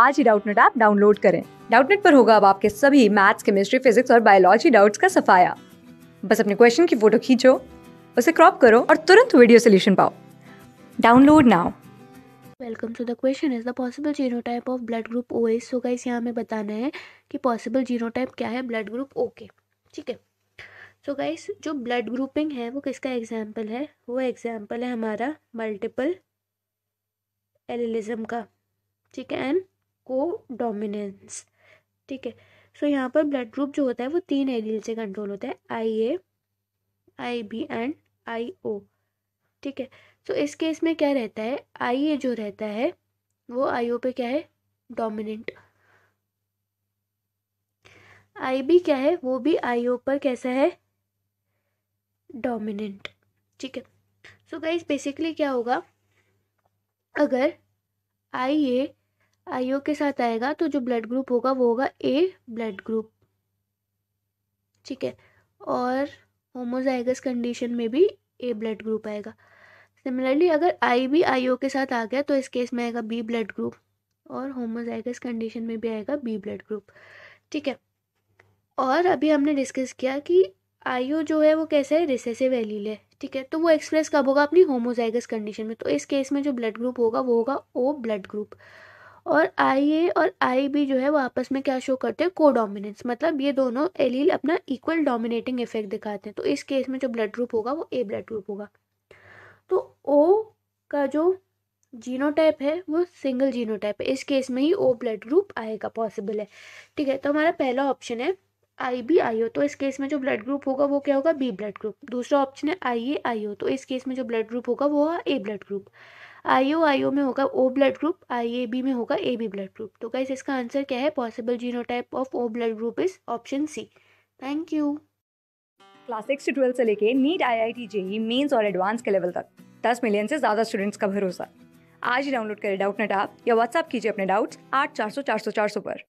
आज ही Doubtnut app download करें डाउटनेट पर होगा अब आपके सभी मैथ्स केमिस्ट्री फिजिक्स और बायोलॉजी डाउट्स का सफाया बस अपने क्वेश्चन की फोटो खींचो उसे क्रॉप करो और तुरंत वीडियो सोल्यूशन पाओ download now welcome to the question is the possible genotype of blood group O is होगा इसे हमें बताना है कि पॉसिबल जीनोटाइप क्या है ब्लड ग्रुप ओ के ठीक है सो गाइस जो ब्लड ग्रुपिंग है वो किसका एग्जाम्पल है वो एग्जाम्पल है हमारा मल्टीपल एलिलिज्म का ठीक है एंड को डोमिनेंस ठीक है सो so, यहाँ पर ब्लड ग्रुप जो होता है वो तीन एलील से कंट्रोल होता है I A I B and I ओ ठीक है सो so, इस केस में क्या रहता है आई ए जो रहता है वो आई ओ पे क्या है डोमिनेंट आई बी क्या है वो भी आई ओ पर कैसा है डोमिनेंट ठीक है सो गाइज बेसिकली क्या होगा अगर आई ए आईओ के साथ आएगा तो जो ब्लड ग्रुप होगा वो होगा ए ब्लड ग्रुप ठीक है और होमोजाइगस कंडीशन में भी ए ब्लड ग्रुप आएगा सिमिलरली अगर आई भी आईओ के साथ आ गया तो इस केस में आएगा बी ब्लड ग्रुप और होमोजाइगस कंडीशन में भी आएगा बी ब्लड ग्रुप ठीक है और अभी हमने डिस्कस किया कि आईओ जो है वो कैसा है रिसेसिव एलील है ठीक है तो वो एक्सप्रेस कब होगा अपनी होमोजाइगस कंडीशन में तो इस केस में जो ब्लड ग्रुप होगा वो होगा ओ ब्लड ग्रुप और आई ए और आई बी जो है वो आपस में क्या शो करते हैं को डोमिनेंस मतलब ये दोनों एलील अपना इक्वल डोमिनेटिंग इफेक्ट दिखाते हैं तो इस केस में जो ब्लड ग्रुप होगा वो ए ब्लड ग्रुप होगा तो ओ का जो जीनोटाइप है वो सिंगल जीनोटाइप है इस केस में ही ओ ब्लड ग्रुप आएगा पॉसिबल है ठीक है तो हमारा पहला ऑप्शन है आई बी आई ओ तो इस केस में जो ब्लड ग्रुप होगा वो क्या होगा बी ब्लड ग्रुप दूसरा ऑप्शन है आई ए आई ओ तो इस केस में जो ब्लड ग्रुप होगा वो होगा ए ब्लड ग्रुप आई ओ आई ओ में होगा O blood group I A B में होगा ए बी ब्लड ग्रुप तो गाइस इसका आंसर क्या है possible genotype of O blood group is option C thank you class six से ट्वेल्थ से लेके NEET I I T JEE mains और एडवांस के लेवल तक दस मिलियन से ज़्यादा स्टूडेंट्स का भरोसा आज ही डाउनलोड करें डाउट नेट आप या व्हाट्सअप कीजिए अपने डाउट्स आठ चार सौ चार सौ चार सौ पर